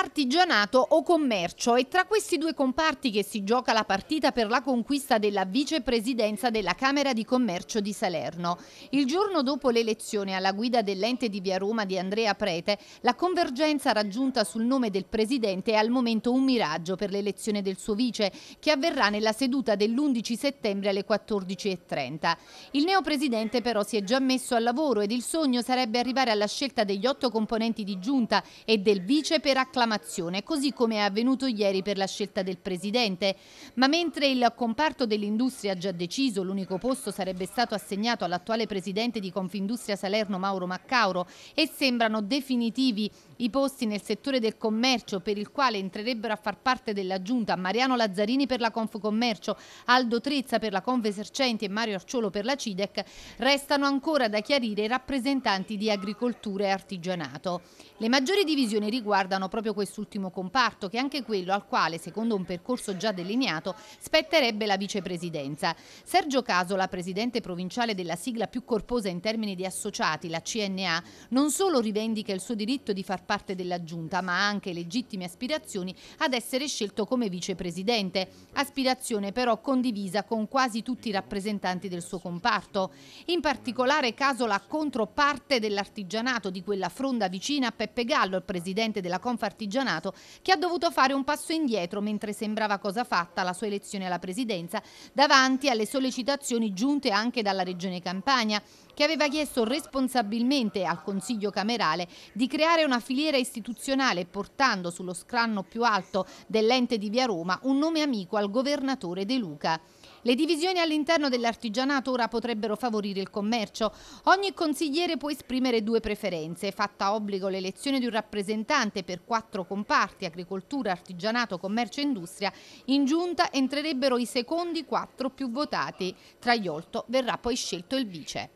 artigianato o commercio. È tra questi due comparti che si gioca la partita per la conquista della vicepresidenza della Camera di Commercio di Salerno. Il giorno dopo l'elezione alla guida dell'ente di Via Roma di Andrea Prete, la convergenza raggiunta sul nome del presidente è al momento un miraggio per l'elezione del suo vice, che avverrà nella seduta dell'11 settembre alle 14.30. Il neopresidente però si è già messo al lavoro ed il sogno sarebbe arrivare alla scelta degli otto componenti di giunta e del vice per acclamare conclamazione, così come è avvenuto ieri per la scelta del Presidente. Ma mentre il comparto dell'industria ha già deciso, l'unico posto sarebbe stato assegnato all'attuale Presidente di Confindustria Salerno Mauro Maccauro e sembrano definitivi i posti nel settore del commercio per il quale entrerebbero a far parte della Giunta Mariano Lazzarini per la Confcommercio, Aldo Trezza per la Convesercenti e Mario Arciolo per la CIDEC, restano ancora da chiarire i rappresentanti di agricoltura e artigianato. Le maggiori divisioni riguardano proprio quest'ultimo comparto, che è anche quello al quale, secondo un percorso già delineato, spetterebbe la vicepresidenza. Sergio Casola, presidente provinciale della sigla più corposa in termini di associati, la CNA, non solo rivendica il suo diritto di far parte della Giunta, ma ha anche legittime aspirazioni ad essere scelto come vicepresidente, aspirazione però condivisa con quasi tutti i rappresentanti del suo comparto. In particolare Casola contro parte dell'artigianato di quella fronda vicina a Peppe Gallo, il presidente della Confartigianato partigianato che ha dovuto fare un passo indietro mentre sembrava cosa fatta la sua elezione alla presidenza davanti alle sollecitazioni giunte anche dalla regione Campania che aveva chiesto responsabilmente al Consiglio Camerale di creare una filiera istituzionale portando sullo scranno più alto dell'ente di Via Roma un nome amico al governatore De Luca. Le divisioni all'interno dell'artigianato ora potrebbero favorire il commercio. Ogni consigliere può esprimere due preferenze. Fatta obbligo l'elezione di un rappresentante per quattro comparti, agricoltura, artigianato, commercio e industria, in giunta entrerebbero i secondi quattro più votati. Tra gli otto verrà poi scelto il vice.